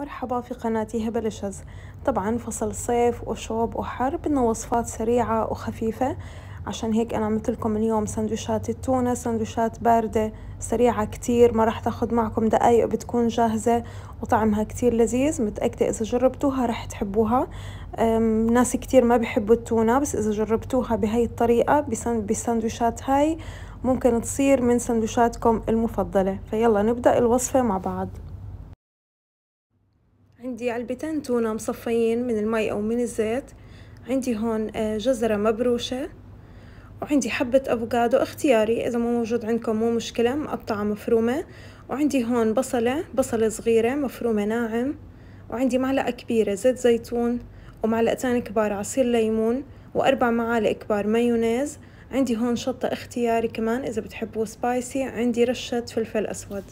مرحبا في قناتي هبلشز طبعا فصل صيف وشوب وحر بدنا وصفات سريعة وخفيفة عشان هيك أنا عملت لكم اليوم سندويشات التونة سندويشات باردة سريعة كتير ما راح تاخد معكم دقايق بتكون جاهزة وطعمها كتير لذيذ متأكدة إذا جربتوها راح تحبوها ناس كتير ما بيحبوا التونة بس إذا جربتوها بهاي الطريقة بسندويشات هاي ممكن تصير من سندويشاتكم المفضلة فيلا نبدأ الوصفة مع بعض عندي علبتين تونة مصفيين من المي أو من الزيت عندي هون آه، جزرة مبروشة وعندي حبة أفوكادو اختياري إذا مو موجود عندكم مو مشكلة مقطعة مفرومة وعندي هون بصلة بصلة صغيرة مفرومة ناعم وعندي معلقة كبيرة زيت زيتون ومعلقتين كبار عصير ليمون وأربع معالق كبار مايونيز عندي هون شطة اختياري كمان إذا بتحبوا سبايسي عندي رشة فلفل أسود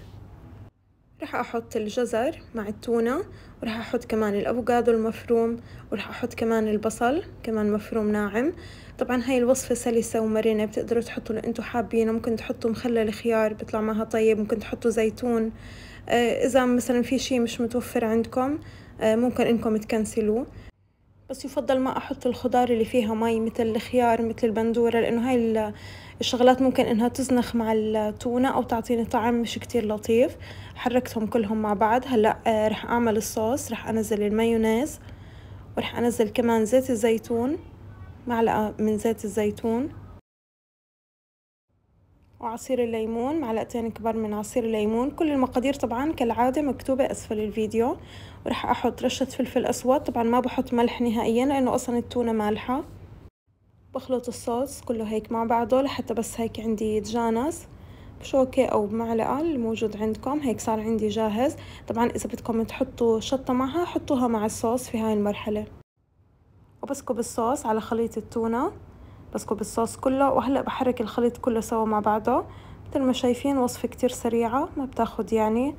رح أحط الجزر مع التونة ورح أحط كمان الأفوكادو المفروم ورح أحط كمان البصل كمان مفروم ناعم طبعا هاي الوصفة سلسة ومرنة بتقدروا تحطوا اللي انتو حابينه ممكن تحطوا مخلل خيار بيطلع معها طيب ممكن تحطوا زيتون آه، إذا مثلا في شي مش متوفر عندكم آه، ممكن إنكم تكنسلوه بس يفضل ما أحط الخضار اللي فيها مي مثل الخيار مثل البندورة لأنه هاي الشغلات ممكن إنها تزنخ مع التونة أو تعطيني طعم مش كتير لطيف حركتهم كلهم مع بعض هلأ آه، رح أعمل الصوص رح أنزل المايونيز ورح أنزل كمان زيت الزيتون معلقة من زيت الزيتون وعصير الليمون معلقتين كبار من عصير الليمون كل المقادير طبعا كالعادة مكتوبة أسفل الفيديو ورح أحط رشة فلفل أسود طبعا ما بحط ملح نهائيا لأنه أصلا التونة مالحة بخلط الصوص كله هيك مع بعضه لحتى بس هيك عندي يتجانس بشوكة أو بمعلقة الموجود عندكم هيك صار عندي جاهز طبعا إذا بدكم تحطوا شطة معها حطوها مع الصوص في هاي المرحلة وبسكب الصوص على خليط التونة بسكب الصوص كله وهلأ بحرك الخليط كله سوا مع بعضه مثل ما شايفين وصفة كتير سريعة ما بتاخد يعني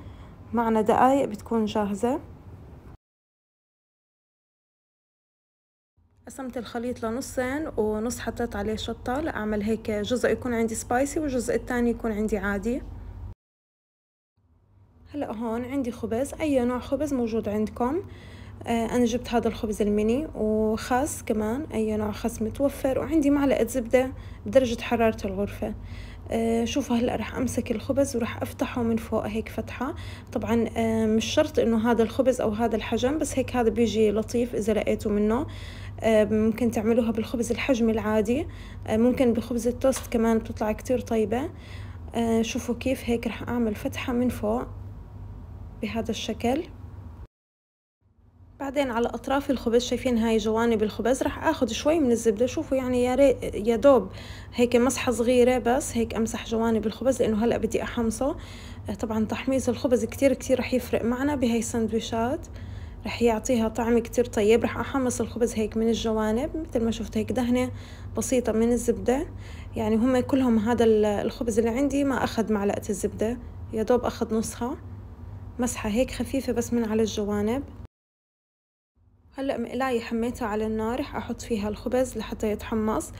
معنا دقايق بتكون جاهزة قسمت الخليط لنصين ونص حطيت عليه شطة لأعمل هيك جزء يكون عندي سبايسي والجزء التاني يكون عندي عادي هلأ هون عندي خبز أي نوع خبز موجود عندكم آه، أنا جبت هذا الخبز الميني وخاص كمان أي نوع خاص متوفر وعندي معلقة زبدة بدرجة حرارة الغرفة آه، شوفوا هلا رح امسك الخبز وراح افتحه من فوق هيك فتحه طبعا آه، مش شرط انه هذا الخبز او هذا الحجم بس هيك هذا بيجي لطيف اذا لقيتوا منه ممكن تعملوها بالخبز الحجم العادي ممكن بخبز التوست كمان بتطلع كتير طيبه شوفوا كيف هيك رح اعمل فتحه من فوق بهذا الشكل بعدين على اطراف الخبز شايفين هاي جوانب الخبز راح اخذ شوي من الزبده شوفوا يعني يا ري... يا دوب هيك مسحه صغيره بس هيك امسح جوانب الخبز لانه هلا بدي احمصه آه، طبعا تحميص الخبز كتير كتير راح يفرق معنا بهي السندويشات رح يعطيها طعم كتير طيب رح أحمص الخبز هيك من الجوانب مثل ما شفت هيك دهنة بسيطة من الزبدة يعني هم كلهم هذا الخبز اللي عندي ما أخذ معلقة الزبدة يا دوب أخذ نصها مسحة هيك خفيفة بس من على الجوانب هلأ مقلاية حميتها على النار رح أحط فيها الخبز لحتى يتحمص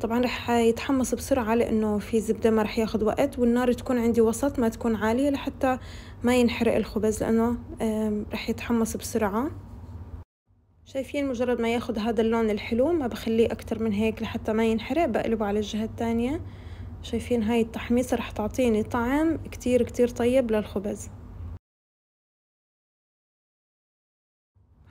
طبعا رح يتحمص بسرعة لأنه في زبدة ما رح ياخد وقت والنار تكون عندي وسط ما تكون عالية لحتى ما ينحرق الخبز لأنه رح يتحمص بسرعة شايفين مجرد ما ياخد هذا اللون الحلو ما بخليه أكتر من هيك لحتى ما ينحرق بقلبه على الجهة الثانية شايفين هاي التحميصة رح تعطيني طعم كتير كتير طيب للخبز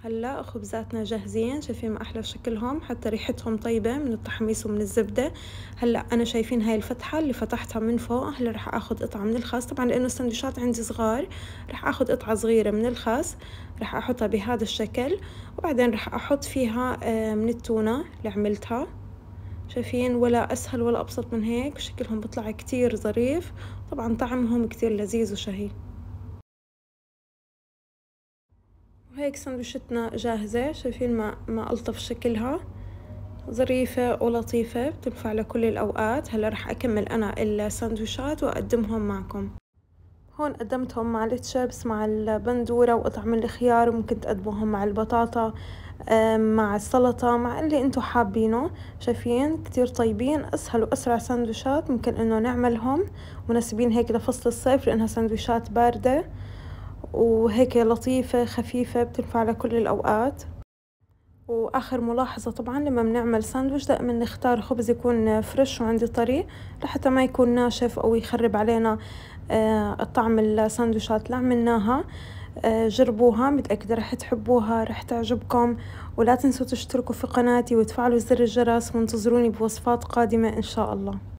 هلا خبزاتنا جاهزين شايفين ما احلى شكلهم حتى ريحتهم طيبه من التحميص ومن الزبده هلا انا شايفين هاي الفتحه اللي فتحتها من فوق هلا راح اخذ قطعه من الخس طبعا لانه السندويشات عندي صغار راح اخذ قطعه صغيره من الخس راح احطها بهذا الشكل وبعدين راح احط فيها آه، من التونه اللي عملتها شايفين ولا اسهل ولا ابسط من هيك شكلهم بيطلع كتير ظريف طبعا طعمهم كتير لذيذ وشهي وهيك سندوشتنا جاهزة شايفين ما, ما ألطف شكلها ظريفة ولطيفة بتنفع لكل الأوقات هلا رح أكمل أنا السندويشات وأقدمهم معكم هون قدمتهم مع التشيبس مع البندورة وقطع من الخيار ممكن تقدموهم مع البطاطا مع السلطة مع اللي انتو حابينه شايفين كتير طيبين أسهل وأسرع سندويشات ممكن انه نعملهم مناسبين هيك لفصل الصيف لأنها سندويشات باردة وهيك لطيفة خفيفة بتنفع لكل الأوقات وآخر ملاحظة طبعا لما بنعمل ساندويش دائما نختار خبز يكون فرش وعندي طري لحتى ما يكون ناشف أو يخرب علينا آه، طعم الساندويشات اللي عملناها آه، جربوها متأكدة رح تحبوها رح تعجبكم ولا تنسوا تشتركوا في قناتي وتفعلوا زر الجرس وانتظروني بوصفات قادمة إن شاء الله